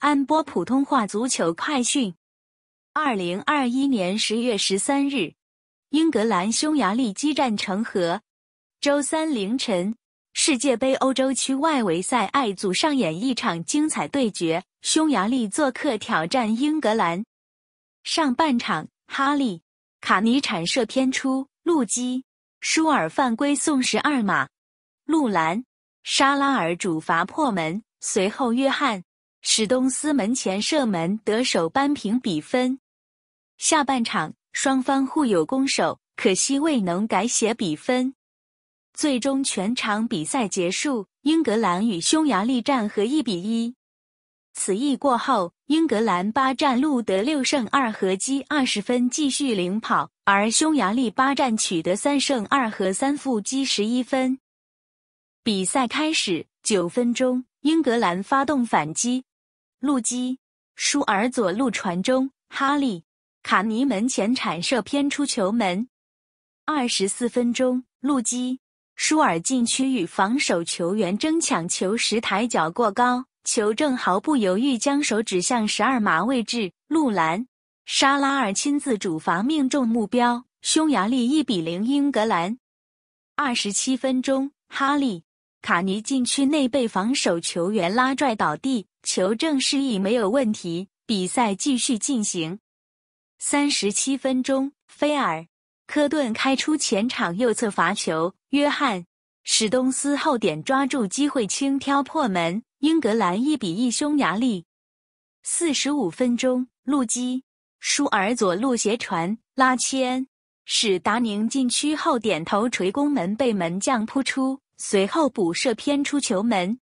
安播普通话足球快讯：二零二一年十月十三日，英格兰、匈牙利激战成和。周三凌晨，世界杯欧洲区外围赛爱组上演一场精彩对决，匈牙利做客挑战英格兰。上半场，哈利卡尼铲射偏出，路基舒尔犯规送十二码，路兰沙拉尔主罚破门，随后约翰。史东斯门前射门得手扳平比分。下半场双方互有攻守，可惜未能改写比分。最终全场比赛结束，英格兰与匈牙利战和一比一。此役过后，英格兰八战录得六胜二和积二十分，继续领跑；而匈牙利八战取得三胜二和三负积十一分。比赛开始九分钟，英格兰发动反击。路基舒尔左路传中，哈利卡尼门前铲射偏出球门。二十四分钟，路基舒尔禁区与防守球员争抢球时抬脚过高，球正毫不犹豫将手指向十二码位置。路兰沙拉尔亲自主罚命中目标，匈牙利一比零英格兰。二十七分钟，哈利卡尼禁区内被防守球员拉拽倒地。球证示意没有问题，比赛继续进行。三十七分钟，菲尔·科顿开出前场右侧罚球，约翰·史东斯后点抓住机会轻挑破门，英格兰一比一匈牙利。四十五分钟，路基舒尔左路斜传，拉切恩史达宁禁区后点头捶攻门被门将扑出，随后补射偏出球门。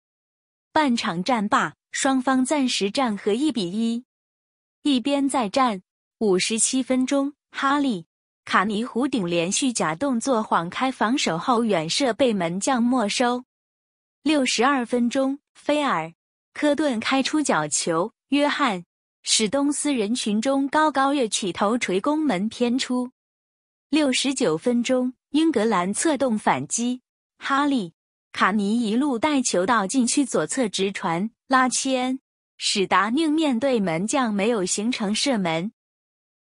半场战罢。双方暂时战和一比一，一边再战五十七分钟。哈利·卡尼弧顶连续假动作晃开防守后远射被门将没收。六十二分钟，菲尔·科顿开出角球，约翰·史东斯人群中高高跃起头锤攻门偏出。六十九分钟，英格兰策动反击，哈利·卡尼一路带球到禁区左侧直传。拉千，史达宁面对门将没有形成射门。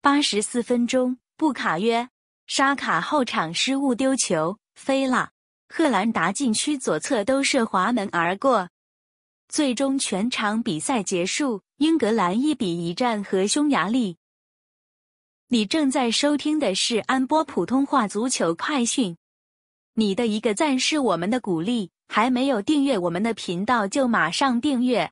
八十四分钟，布卡约沙卡后场失误丢球飞了，赫兰达禁区左侧都射滑门而过。最终全场比赛结束，英格兰一比一战和匈牙利。你正在收听的是安波普通话足球快讯。你的一个赞是我们的鼓励。还没有订阅我们的频道，就马上订阅。